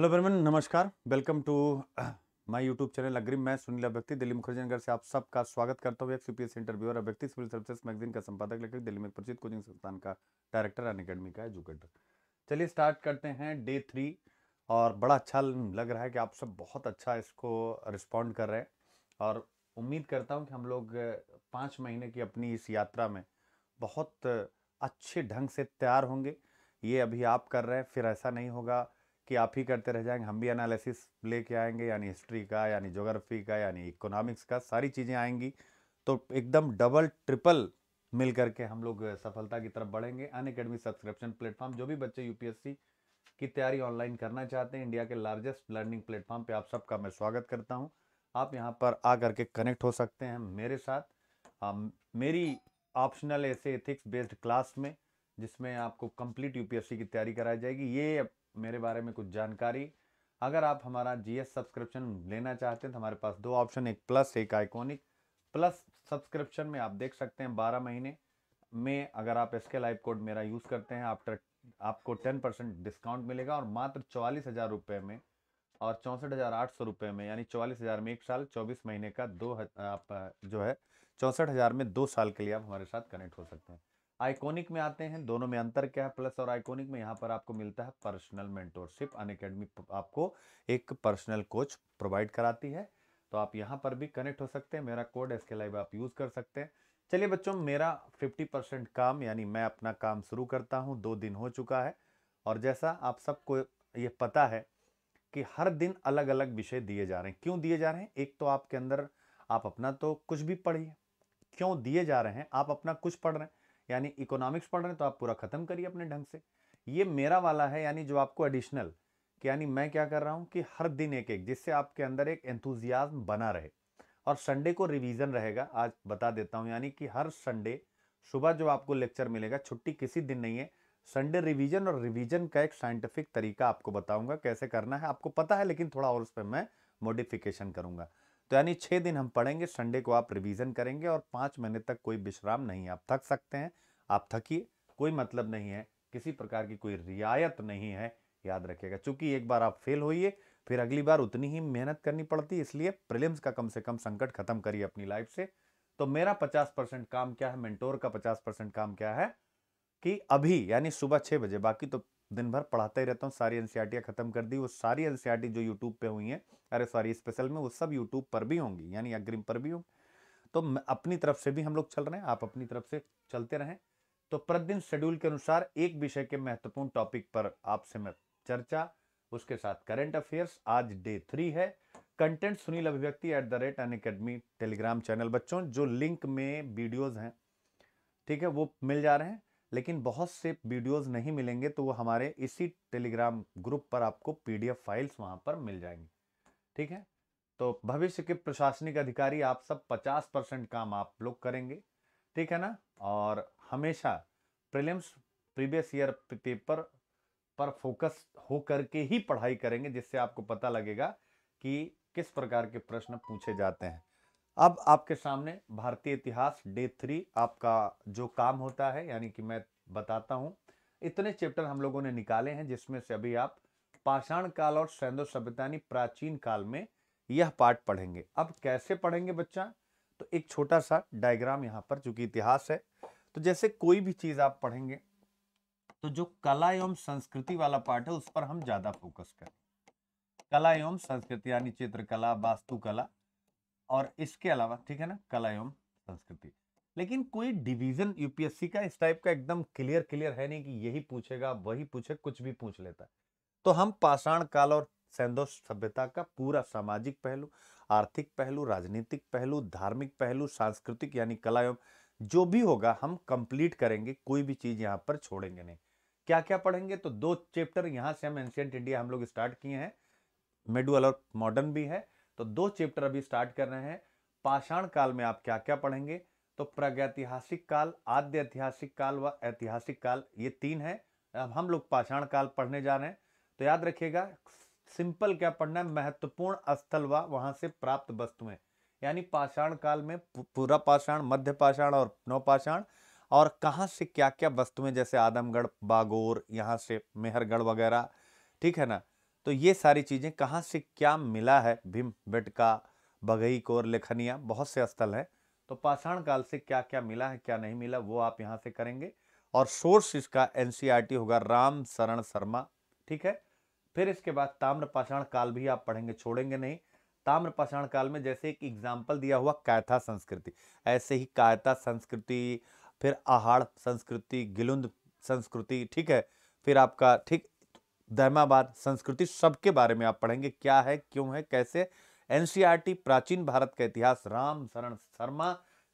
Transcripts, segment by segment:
hello ब्रह्मन नमस्कार welcome to my YouTube channel अग्रिम मैं सुनील अभ्यक्ति दिल्ली मुखर्जी नगर से आप सबका स्वागत करता हूँ एक एस interviewer Abhivyakti civil services magazine का संपादक लेकर दिल्ली में प्रचित कोचिंग संस्थान का डायरेक्टर अन अकेडमी का एजुकेटर चलिए स्टार्ट करते हैं डे थ्री और बड़ा अच्छा लग रहा है कि आप सब बहुत अच्छा इसको रिस्पॉन्ड कर रहे हैं और उम्मीद करता हूँ कि हम लोग पाँच महीने की अपनी इस यात्रा में बहुत अच्छे ढंग से तैयार होंगे ये अभी आप कर रहे हैं फिर ऐसा नहीं होगा कि आप ही करते रह जाएंगे हम भी एनालिसिस लेके आएंगे यानी हिस्ट्री का यानी जोग्राफी का यानी इकोनॉमिक्स का सारी चीज़ें आएंगी तो एकदम डबल ट्रिपल मिल करके हम लोग सफलता की तरफ बढ़ेंगे अन अकेडमी सब्सक्रिप्शन प्लेटफॉर्म जो भी बच्चे यूपीएससी की तैयारी ऑनलाइन करना चाहते हैं इंडिया के लार्जेस्ट लर्निंग प्लेटफॉर्म पे आप सबका मैं स्वागत करता हूं आप यहां पर आ करके कनेक्ट हो सकते हैं मेरे साथ आ, हाँ, मेरी ऑप्शनल ऐसे एथिक्स बेस्ड क्लास में जिसमें आपको कंप्लीट यूपीएससी की तैयारी कराई जाएगी ये मेरे बारे में कुछ जानकारी अगर आप हमारा जीएस सब्सक्रिप्शन लेना चाहते हैं तो हमारे पास दो ऑप्शन एक प्लस एक आइकॉनिक प्लस सब्सक्रिप्शन में आप देख सकते हैं बारह महीने में अगर आप इसके लाइव कोड मेरा यूज़ करते हैं आफ्टर आपको टेन परसेंट डिस्काउंट मिलेगा और मात्र चौवालीस हज़ार रुपये में और चौंसठ हज़ार आठ सौ रुपये में यानी चौवालीस हज़ार में एक साल चौबीस महीने का दो आप जो है चौंसठ हज़ार में दो साल के लिए आप हमारे साथ कनेक्ट हो सकते हैं आइकॉनिक में आते हैं दोनों में अंतर क्या है प्लस और आइकॉनिक में यहाँ पर आपको मिलता है पर्सनल मेंटोरशिप अन आपको एक पर्सनल कोच प्रोवाइड कराती है तो आप यहाँ पर भी कनेक्ट हो सकते हैं मेरा कोड एस के लाइव आप यूज़ कर सकते हैं चलिए बच्चों मेरा 50 परसेंट काम यानी मैं अपना काम शुरू करता हूँ दो दिन हो चुका है और जैसा आप सबको ये पता है कि हर दिन अलग अलग विषय दिए जा रहे हैं क्यों दिए जा रहे हैं एक तो आपके अंदर आप अपना तो कुछ भी पढ़िए क्यों दिए जा रहे हैं आप अपना कुछ पढ़ रहे हैं यानी इकोनॉमिक्स पढ़ रहे हैं तो आप पूरा ख़त्म करिए अपने ढंग से ये मेरा वाला है यानी जो आपको एडिशनल यानी मैं क्या कर रहा हूँ कि हर दिन एक एक जिससे आपके अंदर एक एंथुजियाज्म बना रहे और संडे को रिवीजन रहेगा आज बता देता हूँ यानी कि हर संडे सुबह जो आपको लेक्चर मिलेगा छुट्टी किसी दिन नहीं है संडे रिवीजन और रिवीजन का एक साइंटिफिक तरीका आपको बताऊंगा कैसे करना है आपको पता है लेकिन थोड़ा और उस पर मैं मॉडिफिकेशन करूंगा तो यानी छः दिन हम पढ़ेंगे संडे को आप रिवीजन करेंगे और पाँच महीने तक कोई विश्राम नहीं आप थक सकते हैं आप थकिए कोई मतलब नहीं है किसी प्रकार की कोई रियायत नहीं है याद रखिएगा चूंकि एक बार आप फेल होइए फिर अगली बार उतनी ही मेहनत करनी पड़ती है इसलिए प्रिलिम्स का कम से कम संकट खत्म करिए अपनी लाइफ से तो मेरा पचास परसेंट काम क्या है मेंटोर का पचास परसेंट काम क्या है कि अभी यानी सुबह छः बजे बाकी तो दिन भर पढ़ाते ही रहता हूँ सारी एन ख़त्म कर दी वो सारी एन जो यूट्यूब पर हुई हैं अरे सॉरी स्पेशल में वो सब यूट्यूब पर भी होंगी यानी अग्रिम पर भी होंगी तो अपनी तरफ से भी हम लोग चल रहे हैं आप अपनी तरफ से चलते रहें तो प्रतिदिन शेड्यूल के अनुसार एक विषय के महत्वपूर्ण टॉपिक पर आपसे मैं चर्चा उसके साथ करंट अफेयर्स आज डे थ्री है content Sunil Abhivyakti at the rate Unacademy Telegram channel बच्चों जो लिंक में वीडियोज हैं ठीक है वो मिल जा रहे हैं लेकिन बहुत से वीडियोस नहीं मिलेंगे तो वो हमारे इसी टेलीग्राम ग्रुप पर आपको पीडीएफ फाइल्स वहाँ पर मिल जाएंगी ठीक है तो भविष्य के प्रशासनिक अधिकारी आप सब 50 परसेंट काम आप लोग करेंगे ठीक है ना और हमेशा प्रीलिम्स प्रीवियस ईयर पेपर पर फोकस हो करके ही पढ़ाई करेंगे जिससे आपको पता लगेगा कि किस प्रकार के प्रश्न पूछे जाते हैं अब आपके सामने भारतीय इतिहास डे थ्री आपका जो काम होता है यानी कि मैं बताता हूं इतने चैप्टर हम लोगों ने निकाले हैं जिसमें से अभी आप पाषाण काल और सैंधो सभ्यता प्राचीन काल में यह पाठ पढ़ेंगे अब कैसे पढ़ेंगे बच्चा तो एक छोटा सा डायग्राम यहाँ पर चूंकि इतिहास है तो जैसे कोई भी चीज़ आप पढ़ेंगे तो जो कला एवं संस्कृति वाला पार्ट है उस पर हम ज़्यादा फोकस करें कला एवं संस्कृति यानी चित्रकला वास्तुकला और इसके अलावा ठीक है ना कला एवं संस्कृति लेकिन कोई डिवीजन यूपीएससी का इस टाइप का एकदम क्लियर क्लियर है नहीं कि यही पूछेगा वही पूछे कुछ भी पूछ लेता है तो हम पाषाण काल और सैंधो सभ्यता का पूरा सामाजिक पहलू आर्थिक पहलू राजनीतिक पहलू धार्मिक पहलू सांस्कृतिक यानी कला एवं जो भी होगा हम कंप्लीट करेंगे कोई भी चीज़ यहाँ पर छोड़ेंगे नहीं क्या क्या पढ़ेंगे तो दो चैप्टर यहाँ से हम एंशियंट इंडिया हम लोग स्टार्ट किए हैं मेडुअल और मॉडर्न भी है तो दो चैप्टर अभी स्टार्ट कर रहे हैं पाषाण काल में आप क्या क्या पढ़ेंगे तो प्रागैतिहासिक काल आद्य ऐतिहासिक काल व ऐतिहासिक काल ये तीन है अब हम लोग पाषाण काल पढ़ने जा रहे हैं तो याद रखिएगा सिंपल क्या पढ़ना है महत्वपूर्ण स्थल व वहां से प्राप्त वस्तुएं यानी पाषाण काल में पूरा पाषाण मध्य पाषाण और नवपाषाण और कहाँ से क्या क्या वस्तुएं जैसे आदमगढ़ बागोर यहाँ से मेहरगढ़ वगैरह ठीक है ना तो ये सारी चीज़ें कहाँ से क्या मिला है भीम बेटका बगई कोर लेखनिया बहुत से स्थल हैं तो पाषाण काल से क्या क्या मिला है क्या नहीं मिला वो आप यहाँ से करेंगे और सोर्स इसका एन होगा राम शरण शर्मा ठीक है फिर इसके बाद ताम्र पाषाण काल भी आप पढ़ेंगे छोड़ेंगे नहीं ताम्र पाषाण काल में जैसे एक एग्जाम्पल दिया हुआ कायथा संस्कृति ऐसे ही कायथा संस्कृति फिर आहाड़ संस्कृति गिलुंद संस्कृति ठीक है फिर आपका ठीक धर्माबाद संस्कृति सबके बारे में आप पढ़ेंगे क्या है क्यों है कैसे एनसीईआरटी प्राचीन भारत का इतिहास राम शरण शर्मा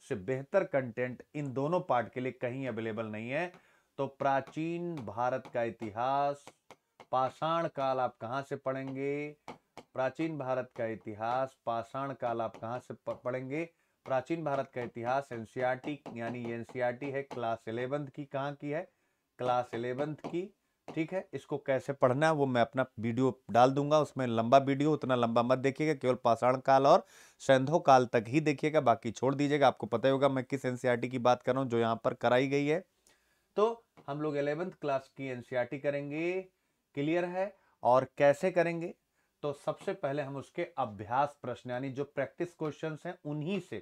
से बेहतर कंटेंट इन दोनों पार्ट के लिए कहीं अवेलेबल नहीं है तो प्राचीन भारत का इतिहास पाषाण काल आप कहाँ से पढ़ेंगे प्राचीन भारत का इतिहास पाषाण काल आप कहां से पढ़ेंगे प्राचीन भारत का इतिहास एनसीआरटी यानी एनसीआरटी है क्लास इलेवेंथ की कहाँ की है क्लास इलेवेंथ की ठीक है इसको कैसे पढ़ना है वो मैं अपना वीडियो डाल दूंगा उसमें लंबा वीडियो उतना लंबा मत देखिएगा केवल पाषाण काल और सैंधो काल तक ही देखिएगा बाकी छोड़ दीजिएगा आपको पता होगा मैं किस एनसीईआरटी e की बात कर रहा हूँ जो यहाँ पर कराई गई है तो हम लोग एलेवेंथ क्लास की एनसीईआरटी e करेंगे क्लियर है और कैसे करेंगे तो सबसे पहले हम उसके अभ्यास प्रश्न यानी जो प्रैक्टिस क्वेश्चन है उन्हीं से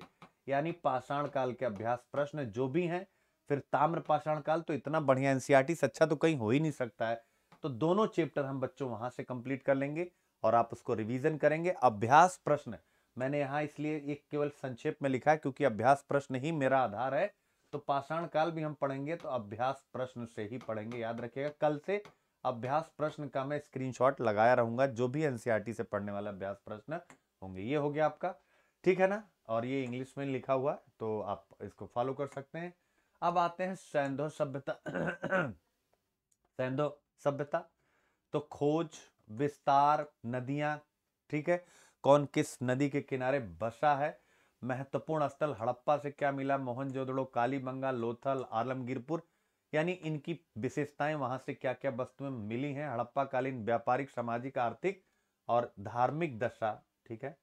यानी पाषाण काल के अभ्यास प्रश्न जो भी हैं फिर ताम्र पाषाण काल तो इतना बढ़िया एनसीआरटी से अच्छा तो कहीं हो ही नहीं सकता है तो दोनों चैप्टर हम बच्चों वहां से कंप्लीट कर लेंगे और आप उसको रिवीजन करेंगे अभ्यास प्रश्न मैंने यहाँ इसलिए एक केवल संक्षेप में लिखा है क्योंकि अभ्यास प्रश्न ही मेरा आधार है तो पाषाण काल भी हम पढ़ेंगे तो अभ्यास प्रश्न से ही पढ़ेंगे याद रखिएगा कल से अभ्यास प्रश्न का मैं स्क्रीनशॉट लगाया रहूंगा जो भी एनसीआरटी से पढ़ने वाला अभ्यास प्रश्न होंगे ये हो गया आपका ठीक है ना और ये इंग्लिश में लिखा हुआ तो आप इसको फॉलो कर सकते हैं अब आते हैं सैंधो सभ्यता सैंधो सभ्यता तो खोज विस्तार नदियां ठीक है कौन किस नदी के किनारे बसा है महत्वपूर्ण स्थल हड़प्पा से क्या मिला मोहनजोदड़ो कालीबंगा लोथल आलमगीरपुर यानी इनकी विशेषताएं वहां से क्या क्या वस्तुएं मिली हैं हड़प्पा कालीन व्यापारिक सामाजिक आर्थिक और धार्मिक दशा ठीक है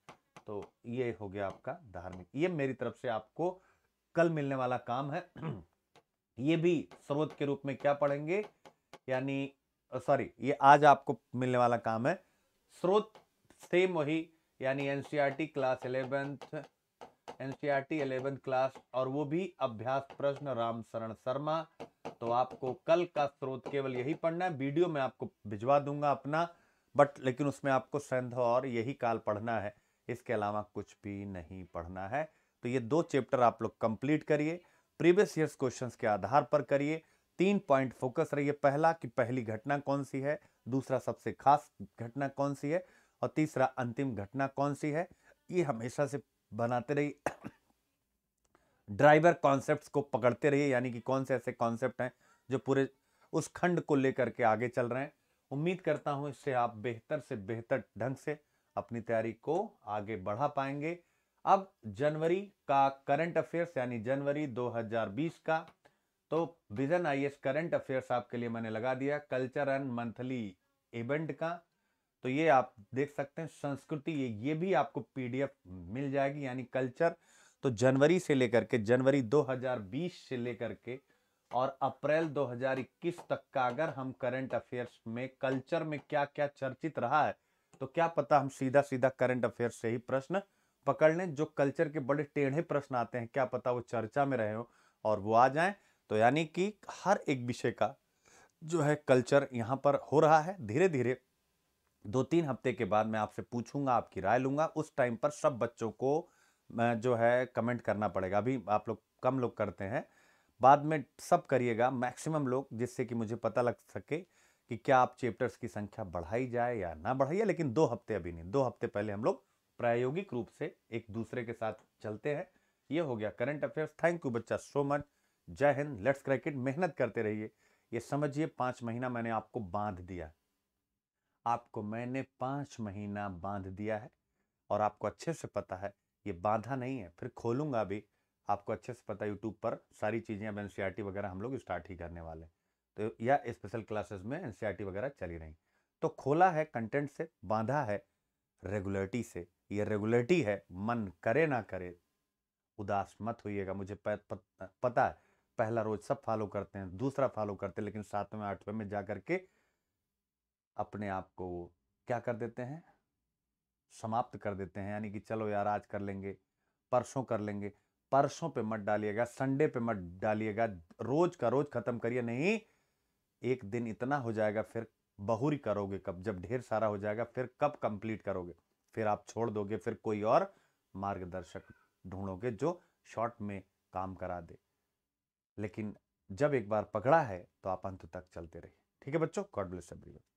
तो ये हो गया आपका धार्मिक ये मेरी तरफ से आपको कल मिलने वाला काम है ये भी स्रोत के रूप में क्या पढ़ेंगे यानी सॉरी ये आज आपको मिलने वाला काम है स्रोत सेम वही यानी NCERT class eleventh NCERT eleventh class और वो भी अभ्यास प्रश्न राम शरण शर्मा तो आपको कल का स्रोत केवल यही पढ़ना है वीडियो में आपको भिजवा दूंगा अपना बट लेकिन उसमें आपको संध और यही काल पढ़ना है इसके अलावा कुछ भी नहीं पढ़ना है तो ये दो चैप्टर आप लोग कंप्लीट करिए प्रीवियस ईयर्स क्वेश्चंस के आधार पर करिए तीन पॉइंट फोकस रहिए पहला कि पहली घटना कौन सी है दूसरा सबसे खास घटना कौन सी है और तीसरा अंतिम घटना कौन सी है ये हमेशा से बनाते रहिए ड्राइवर कॉन्सेप्ट्स को पकड़ते रहिए यानी कि कौन से ऐसे कॉन्सेप्ट हैं जो पूरे उस खंड को लेकर के आगे चल रहे हैं उम्मीद करता हूं इससे आप बेहतर से बेहतर ढंग से अपनी तैयारी को आगे बढ़ा पाएंगे अब जनवरी का करंट अफेयर्स यानी जनवरी 2020 का तो Vision IAS current affairs आपके लिए मैंने लगा दिया कल्चर एंड मंथली इवेंट का तो ये आप देख सकते हैं संस्कृति ये ये भी आपको पीडीएफ मिल जाएगी यानी कल्चर तो जनवरी से लेकर के जनवरी 2020 से लेकर के और अप्रैल 2021 तक का अगर हम करंट अफेयर्स में कल्चर में क्या क्या चर्चित रहा है तो क्या पता हम सीधा सीधा करंट अफेयर्स से ही प्रश्न पकड़ लें जो कल्चर के बड़े टेढ़े प्रश्न आते हैं क्या पता वो चर्चा में रहे हो और वो आ जाएं तो यानी कि हर एक विषय का जो है कल्चर यहाँ पर हो रहा है धीरे धीरे दो तीन हफ्ते के बाद मैं आपसे पूछूंगा आपकी राय लूंगा उस टाइम पर सब बच्चों को जो है कमेंट करना पड़ेगा अभी आप लोग कम लोग करते हैं बाद में सब करिएगा मैक्सिमम लोग जिससे कि मुझे पता लग सके कि क्या आप चैप्टर्स की संख्या बढ़ाई जाए या ना बढ़ाइए लेकिन दो हफ्ते अभी नहीं दो हफ्ते पहले हम लोग प्रायोगिक रूप से एक दूसरे के साथ चलते हैं ये हो गया करंट अफेयर्स थैंक यू बच्चा सो मच जय हिंद लेट्स क्रैकेट मेहनत करते रहिए ये समझिए पाँच महीना मैंने आपको बांध दिया आपको मैंने पाँच महीना बांध दिया है और आपको अच्छे से पता है ये बांधा नहीं है फिर खोलूंगा भी आपको अच्छे से पता यूट्यूब पर सारी चीज़ें अब एन e वगैरह हम लोग स्टार्ट ही करने वाले हैं तो या स्पेशल क्लासेस में एन e वगैरह चली रही तो खोला है कंटेंट से बांधा है रेगुलरिटी से ये रेगुलरिटी है मन करे ना करे उदास मत होइएगा मुझे प, प, पता है पहला रोज सब फॉलो करते हैं दूसरा फॉलो करते हैं लेकिन सातवें आठवें में जा करके अपने आप को क्या कर देते हैं समाप्त कर देते हैं यानी कि चलो यार आज कर लेंगे परसों कर लेंगे परसों पे मत डालिएगा संडे पे मत डालिएगा रोज का रोज खत्म करिए नहीं एक दिन इतना हो जाएगा फिर बहुरी करोगे कब जब ढेर सारा हो जाएगा फिर कब कंप्लीट करोगे फिर आप छोड़ दोगे फिर कोई और मार्गदर्शक ढूंढोगे जो शॉर्ट में काम करा दे लेकिन जब एक बार पकड़ा है तो आप अंत तक चलते रहिए ठीक है बच्चों गॉड ब्लेस एवरीवन